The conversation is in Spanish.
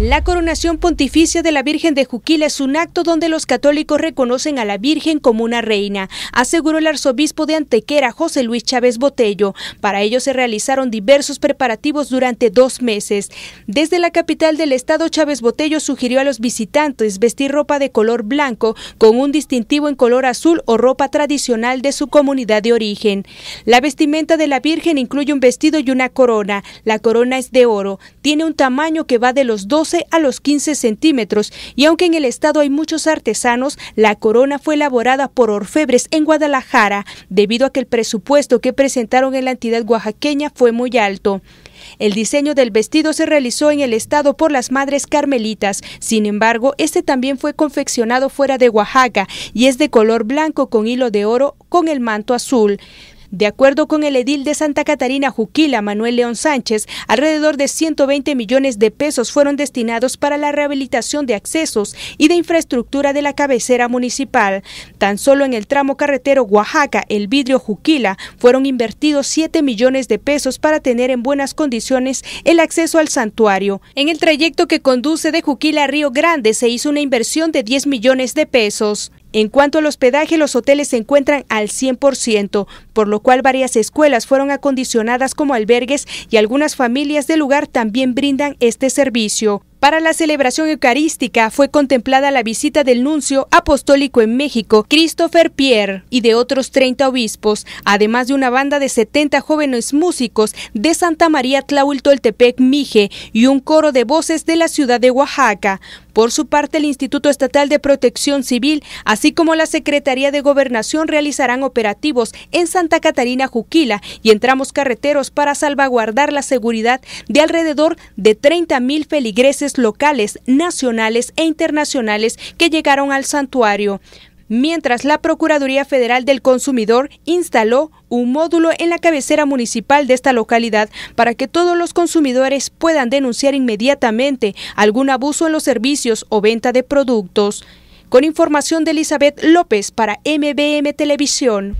La coronación pontificia de la Virgen de Juquila es un acto donde los católicos reconocen a la Virgen como una reina, aseguró el arzobispo de Antequera, José Luis Chávez Botello. Para ello se realizaron diversos preparativos durante dos meses. Desde la capital del estado, Chávez Botello sugirió a los visitantes vestir ropa de color blanco con un distintivo en color azul o ropa tradicional de su comunidad de origen. La vestimenta de la Virgen incluye un vestido y una corona. La corona es de oro, tiene un tamaño que va de los dos a los 15 centímetros y aunque en el estado hay muchos artesanos, la corona fue elaborada por orfebres en Guadalajara debido a que el presupuesto que presentaron en la entidad oaxaqueña fue muy alto. El diseño del vestido se realizó en el estado por las madres carmelitas. Sin embargo, este también fue confeccionado fuera de Oaxaca y es de color blanco con hilo de oro con el manto azul. De acuerdo con el edil de Santa Catarina Juquila, Manuel León Sánchez, alrededor de 120 millones de pesos fueron destinados para la rehabilitación de accesos y de infraestructura de la cabecera municipal. Tan solo en el tramo carretero Oaxaca, el vidrio Juquila, fueron invertidos 7 millones de pesos para tener en buenas condiciones el acceso al santuario. En el trayecto que conduce de Juquila a Río Grande se hizo una inversión de 10 millones de pesos. En cuanto al hospedaje, los hoteles se encuentran al 100%, por lo cual varias escuelas fueron acondicionadas como albergues y algunas familias del lugar también brindan este servicio. Para la celebración eucarística fue contemplada la visita del nuncio apostólico en México, Christopher Pierre, y de otros 30 obispos, además de una banda de 70 jóvenes músicos de Santa María Tlaúl-Toltepec Mije y un coro de voces de la ciudad de Oaxaca. Por su parte, el Instituto Estatal de Protección Civil, así como la Secretaría de Gobernación realizarán operativos en Santa Catarina Juquila y entramos carreteros para salvaguardar la seguridad de alrededor de 30 mil feligreses locales, nacionales e internacionales que llegaron al santuario mientras la Procuraduría Federal del Consumidor instaló un módulo en la cabecera municipal de esta localidad para que todos los consumidores puedan denunciar inmediatamente algún abuso en los servicios o venta de productos. Con información de Elizabeth López para MBM Televisión.